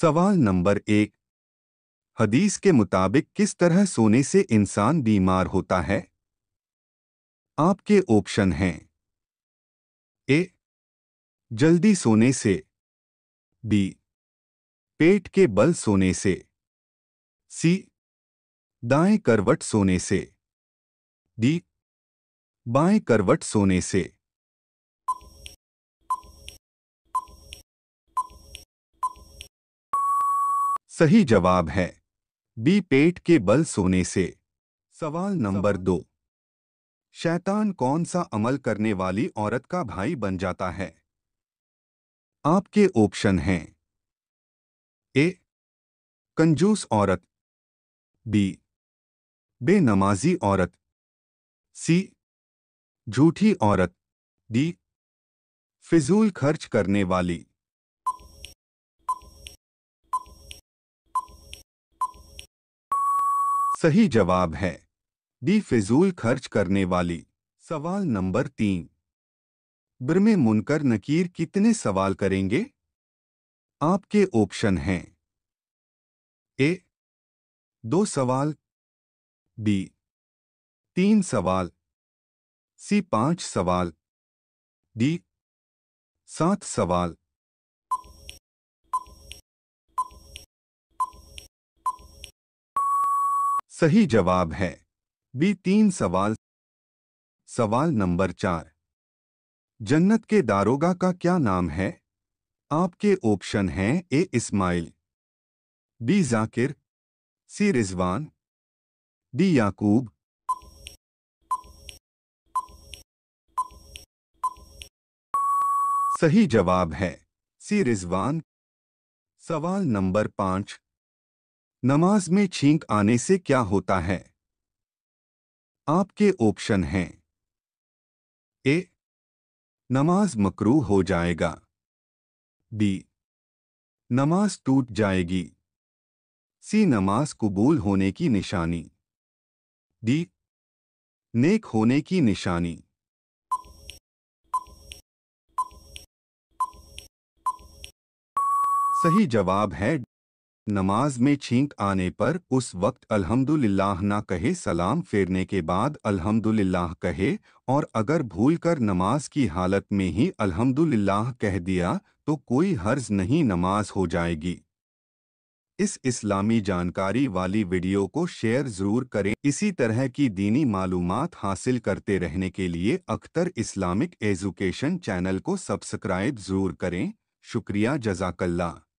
सवाल नंबर एक हदीस के मुताबिक किस तरह सोने से इंसान बीमार होता है आपके ऑप्शन हैं ए जल्दी सोने से बी पेट के बल सोने से सी दाएं करवट सोने से डी बाएं करवट सोने से सही जवाब है बी पेट के बल सोने से सवाल नंबर दो शैतान कौन सा अमल करने वाली औरत का भाई बन जाता है आपके ऑप्शन हैं ए कंजूस औरत बी बेनमाजी औरत सी झूठी औरत डी फिजूल खर्च करने वाली सही जवाब है डी फिजूल खर्च करने वाली सवाल नंबर तीन ब्रमे मुनकर नकीर कितने सवाल करेंगे आपके ऑप्शन हैं ए दो सवाल बी तीन सवाल सी पांच सवाल डी सात सवाल सही जवाब है बी तीन सवाल सवाल नंबर चार जन्नत के दारोगा का क्या नाम है आपके ऑप्शन हैं A Ismail B Zakir C Rizwan D Yakub सही जवाब है सी रिजवान सवाल नंबर पांच नमाज में छींक आने से क्या होता है आपके ऑप्शन हैं ए नमाज मकरू हो जाएगा बी नमाज टूट जाएगी सी नमाज कबूल होने की निशानी डी नेक होने की निशानी सही जवाब है नमाज में छींक आने पर उस वक्त अल्हम्दुलिल्लाह ना कहे सलाम फेरने के बाद अल्हम्दुलिल्लाह कहे और अगर भूलकर नमाज की हालत में ही अल्हम्दुलिल्लाह कह दिया तो कोई हर्ज नहीं नमाज हो जाएगी इस इस्लामी जानकारी वाली वीडियो को शेयर ज़रूर करें इसी तरह की दीनी मालूम हासिल करते रहने के लिए अख्तर इस्लामिक एजुकेशन चैनल को सब्सक्राइब ज़रूर करें शुक्रिया जजाकल्ला